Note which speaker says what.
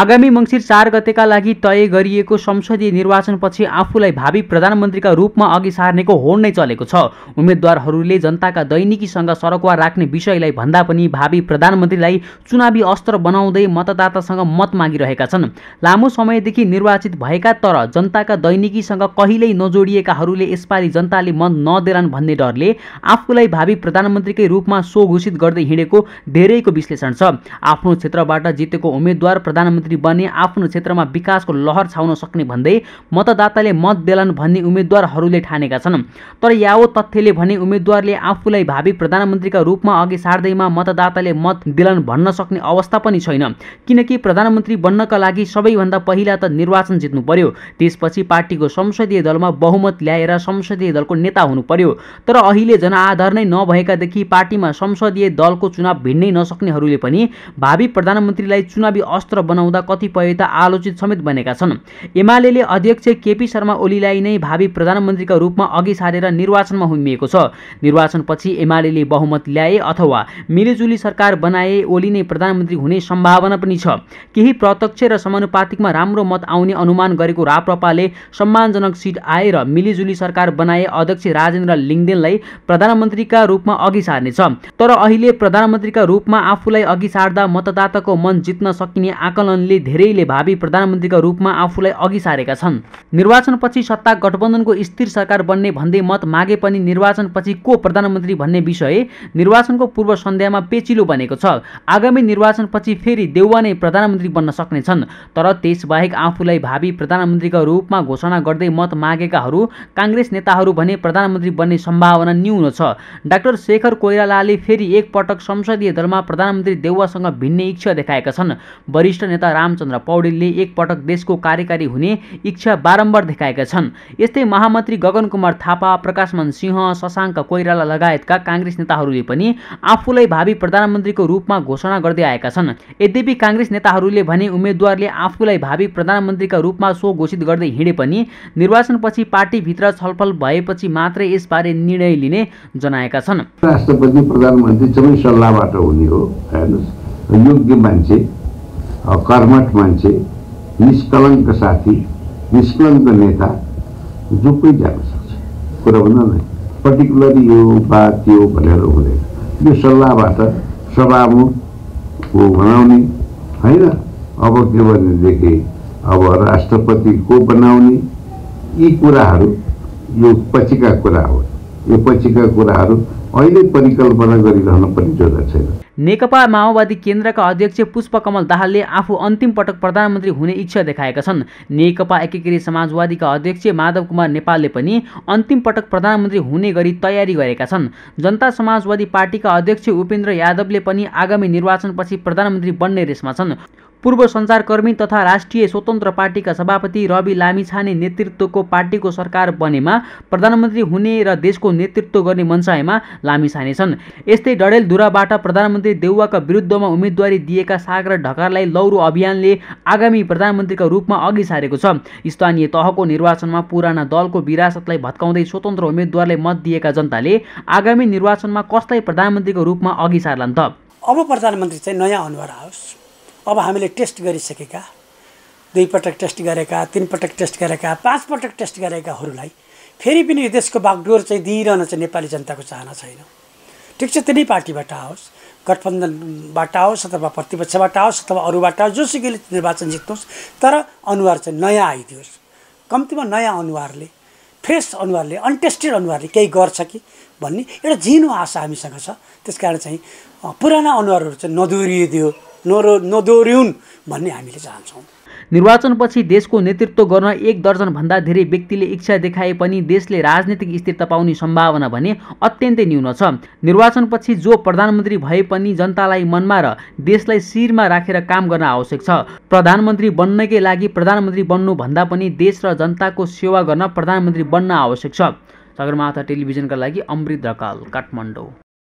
Speaker 1: आगामी मङ्सिर चार गतेका लागि तय गरिएको संसदीय निर्वाचनपछि आफूलाई भावी प्रधानमन्त्रीका रूपमा अघि सार्नेको होड नै चलेको छ उम्मेद्वारहरूले जनताका दैनिकीसँग सरकुवा राख्ने विषयलाई भन्दा पनि भावी प्रधानमन्त्रीलाई चुनावी अस्त्र बनाउँदै मतदातासँग मत मागिरहेका छन् लामो समयदेखि निर्वाचित भएका तर जनताका दैनिकीसँग कहिल्यै नजोडिएकाहरूले यसपालि जनताले मन नदेलान् भन्ने डरले आफूलाई भावी प्रधानमन्त्रीकै रूपमा सो घोषित गर्दै हिँडेको धेरैको विश्लेषण छ आफ्नो क्षेत्रबाट जितेको उम्मेद्वार प्रधानमन्त्री मुख्यमन्त्री बने आफ्नो क्षेत्रमा विकासको लहर छाउन सक्ने भन्दै मतदाताले मत देलान् भन्ने उम्मेद्वारहरूले ठानेका छन् तर यावो तथ्यले भने उम्मेद्वारले आफूलाई भावी प्रधानमन्त्रीका रूपमा अघि सार्दैमा मतदाताले मत देलान् भन्न सक्ने अवस्था पनि छैन किनकि प्रधानमन्त्री बन्नका लागि सबैभन्दा पहिला त निर्वाचन जित्नु पर्यो त्यसपछि पार्टीको संसदीय दलमा बहुमत ल्याएर संसदीय दलको नेता हुनु पर्यो तर अहिले जनआधार नै नभएकादेखि पार्टीमा संसदीय दलको चुनाव भिन्नै नसक्नेहरूले पनि भावी प्रधानमन्त्रीलाई चुनावी अस्त्र बनाउँदा हुँदा कतिपय त आलोचित समेत बनेका छन् एमाले अध्यक्ष केपी शर्मा ओलीलाई नै भावी प्रधानमन्त्रीका रूपमा अघि सारेर निर्वाचनमा हुमिएको छ निर्वाचनपछि एमाले बहुमत ल्याए अथवा मिलिजुली सरकार बनाए ओली नै प्रधानमन्त्री हुने सम्भावना पनि छ केही प्रत्यक्ष र समानुपातिकमा राम्रो मत आउने अनुमान गरेको राप्रपाले सम्मानजनक सिट आएर मिलिजुली सरकार बनाए अध्यक्ष राजेन्द्र लिङ्गदेनलाई प्रधानमन्त्रीका रूपमा अघि सार्नेछ तर अहिले प्रधानमन्त्रीका रूपमा आफूलाई अघि सार्दा मतदाताको मन जित्न सकिने आकलन गठबन्धनले धेरैले भावी प्रधानमन्त्रीका रूपमा आफूलाई अघि सारेका छन् निर्वाचनपछि सत्ता गठबन्धनको स्थिर सरकार बन्ने भन्दै मत मागे पनि निर्वाचनपछि को प्रधानमन्त्री भन्ने विषय निर्वाचनको पूर्व सन्ध्यामा पेचिलो बनेको छ आगामी निर्वाचनपछि फेरि देउवा नै प्रधानमन्त्री बन्न सक्नेछन् तर त्यसबाहेक आफूलाई भावी प्रधानमन्त्रीका रूपमा घोषणा गर्दै मत मागेकाहरू काङ्ग्रेस नेताहरू भने प्रधानमन्त्री बन्ने सम्भावना न्यून छ डाक्टर शेखर कोइरालाले फेरि एकपटक संसदीय दलमा प्रधानमन्त्री देउवासँग भिन्ने इच्छा देखाएका छन् वरिष्ठ नेता रामचन्द्र पौडेलले एकपटक देशको कार्यकारी हुने इच्छा बारम्बार देखाएका छन् यस्तै महामन्त्री गगन कुमार थापा प्रकाशमन सिंह शशाङ्क कोइराला लगायतका काङ्ग्रेस नेताहरूले पनि आफूलाई भावी प्रधानमन्त्रीको रूपमा घोषणा गर्दै आएका छन् यद्यपि काङ्ग्रेस नेताहरूले भने उम्मेद्वारले आफूलाई भावी प्रधानमन्त्रीका रूपमा सो घोषित गर्दै हिँडे पनि निर्वाचनपछि पार्टीभित्र छलफल भएपछि मात्रै यसबारे निर्णय लिने जनाएका छन्
Speaker 2: राष्ट्रपति प्रधानमन्त्री सबै सल्लाहबाट हुने हो योग्य मान्छे कर्मठ मान्छे निष्कलङ्क साथी निष्कलङ्क नेता जो कोही जान सक्छ कुरा भन्दा नै पर्टिकुलरली यो बा त्यो भनेर हुँदैन यो सल्लाहबाट सभामुखको बनाउने होइन अब के भनेदेखि अब राष्ट्रपतिको बनाउने यी कुराहरू यो पछिका कुरा हो यो पछिका कुराहरू अहिले परिकल्पना गरिरहन पनि जरुरत
Speaker 1: छैन नेकपा माओवादी केन्द्रका अध्यक्ष पुष्पकमल दाहालले आफू अन्तिम पटक प्रधानमन्त्री हुने इच्छा देखाएका छन् नेकपा एकीकृत समाजवादीका अध्यक्ष माधव कुमार नेपालले पनि अन्तिम पटक प्रधानमन्त्री हुने गरी तयारी गरेका छन् जनता समाजवादी पार्टीका अध्यक्ष उपेन्द्र यादवले पनि आगामी निर्वाचनपछि प्रधानमन्त्री बन्ने रेसमा छन् पूर्व सञ्चारकर्मी तथा राष्ट्रिय स्वतन्त्र पार्टीका सभापति रवि लामिछाने नेतृत्वको पार्टीको सरकार बनेमा प्रधानमन्त्री हुने र देशको नेतृत्व गर्ने मनसायमा लामिछाने छन् यस्तै डडेलधुराबाट प्रधानमन्त्री देउवाका विरुद्धमा उम्मेदवारी दिएका सागर ढकारलाई लौरो अभियानले आगामी प्रधानमन्त्रीका रूपमा अघि सारेको छ स्थानीय तहको निर्वाचनमा पुराना दलको विरासतलाई भत्काउँदै स्वतन्त्र उम्मेद्वारलाई मत दिएका जनताले आगामी निर्वाचनमा कसलाई प्रधानमन्त्रीको रूपमा अघि सार्लान् त
Speaker 3: अब प्रधानमन्त्री चाहिँ नयाँ अनुहार आओस् अब हामीले टेस्ट गरिसकेका दुईपटक टेस्ट गरेका पटक टेस्ट गरेका पाँचपटक टेस्ट गरेकाहरूलाई फेरि पनि यो देशको बागडोर चाहिँ दिइरहन चाहिँ नेपाली जनताको चाहना छैन ठिक छ तिनै पार्टीबाट आओस् गठबन्धनबाट आओस् अथवा प्रतिपक्षबाट आओस् अथवा अरूबाट आओस् जोसुकैले निर्वाचन जित्नुहोस् तर अनुहार चाहिँ नयाँ आइदियोस् कम्तीमा नयाँ अनुहारले फ्रेस अनुहारले अनटेस्टेड अनुहारले केही गर्छ कि भन्ने एउटा झिनो आशा हामीसँग छ त्यस कारण चाहिँ पुराना अनुहारहरू चाहिँ नदोहोरिदियो नरो भन्ने हामीले
Speaker 1: चाहन्छौँ निर्वाचनपछि देशको नेतृत्व गर्न एक दर्जनभन्दा धेरै व्यक्तिले इच्छा देखाए पनि देशले राजनीतिक स्थिरता पाउने सम्भावना भने अत्यन्तै न्यून छ निर्वाचनपछि जो प्रधानमन्त्री भए पनि जनतालाई मनमा र देशलाई शिरमा राखेर काम गर्न आवश्यक छ प्रधानमन्त्री बन्नकै लागि प्रधानमन्त्री बन्नुभन्दा पनि देश र जनताको सेवा गर्न प्रधानमन्त्री बन्न आवश्यक छ सगरमाथा टेलिभिजनका लागि अमृत ढकाल काठमाडौँ